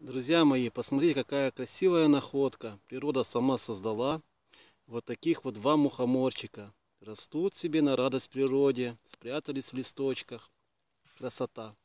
Друзья мои, посмотрите, какая красивая находка. Природа сама создала вот таких вот два мухоморчика. Растут себе на радость природе, спрятались в листочках. Красота!